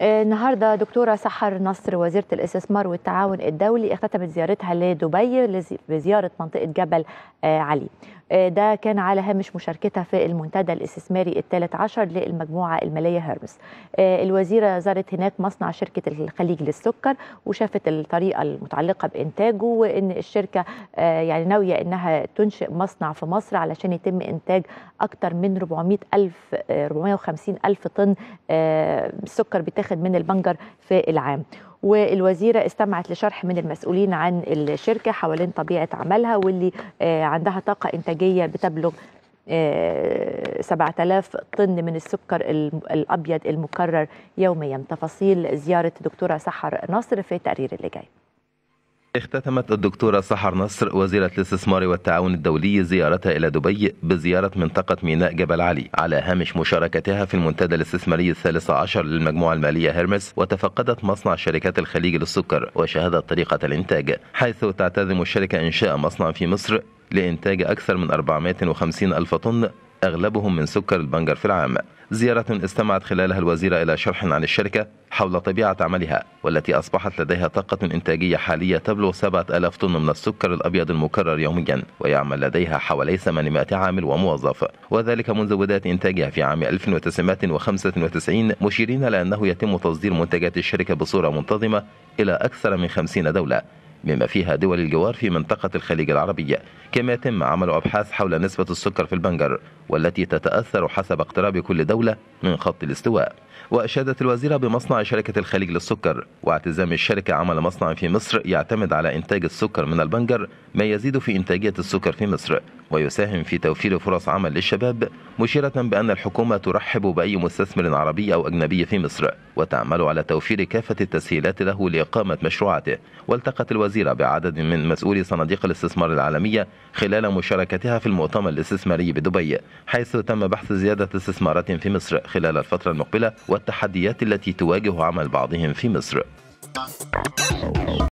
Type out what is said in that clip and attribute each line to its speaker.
Speaker 1: آه، النهارده دكتوره سحر نصر وزيره الاستثمار والتعاون الدولي اختتمت زيارتها لدبي بزياره منطقه جبل آه، علي آه، ده كان على هامش مشاركتها في المنتدى الاستثماري الثالث عشر للمجموعة المالية هيرمس الوزيرة زارت هناك مصنع شركة الخليج للسكر وشافت الطريقة المتعلقة بإنتاجه وإن الشركة يعني ناوية إنها تنشئ مصنع في مصر علشان يتم إنتاج أكثر من 400 ألف 450 ألف طن سكر بتاخد بيتاخد من البنجر في العام والوزيره استمعت لشرح من المسؤولين عن الشركه حوالين طبيعه عملها واللي آه، عندها طاقه انتاجيه بتبلغ 7000 آه، طن من السكر الابيض المكرر يوميا تفاصيل زياره دكتوره سحر ناصر في التقرير اللي جاي
Speaker 2: اختتمت الدكتورة سحر نصر وزيرة الاستثمار والتعاون الدولي زيارتها إلى دبي بزيارة منطقة ميناء جبل علي على هامش مشاركتها في المنتدى الاستثماري الثالث عشر للمجموعة المالية هيرمس وتفقدت مصنع شركات الخليج للسكر وشهدت طريقة الإنتاج حيث تعتزم الشركة إنشاء مصنع في مصر لإنتاج أكثر من 450 ألف طن أغلبهم من سكر البنجر في العام زيارة استمعت خلالها الوزيرة إلى شرح عن الشركة حول طبيعة عملها والتي أصبحت لديها طاقة إنتاجية حالية تبلغ 7000 طن من السكر الأبيض المكرر يوميا ويعمل لديها حوالي 800 عامل وموظف وذلك منذ بداية إنتاجها في عام 1995 مشيرين لأنه يتم تصدير منتجات الشركة بصورة منتظمة إلى أكثر من 50 دولة بما فيها دول الجوار في منطقة الخليج العربية كما يتم عمل أبحاث حول نسبة السكر في البنجر والتي تتأثر حسب اقتراب كل دولة من خط الاستواء وأشادت الوزيرة بمصنع شركة الخليج للسكر واعتزام الشركة عمل مصنع في مصر يعتمد على إنتاج السكر من البنجر ما يزيد في إنتاجية السكر في مصر ويساهم في توفير فرص عمل للشباب مشيرة بأن الحكومة ترحب بأي مستثمر عربي أو أجنبي في مصر وتعمل على توفير كافة التسهيلات له لإقامة مشروعاته والتقت الوزيرة الوزيرة بعدد من مسؤولي صناديق الاستثمار العالمية خلال مشاركتها في المؤتمر الاستثماري بدبي حيث تم بحث زيادة استثمارات في مصر خلال الفترة المقبلة والتحديات التي تواجه عمل بعضهم في مصر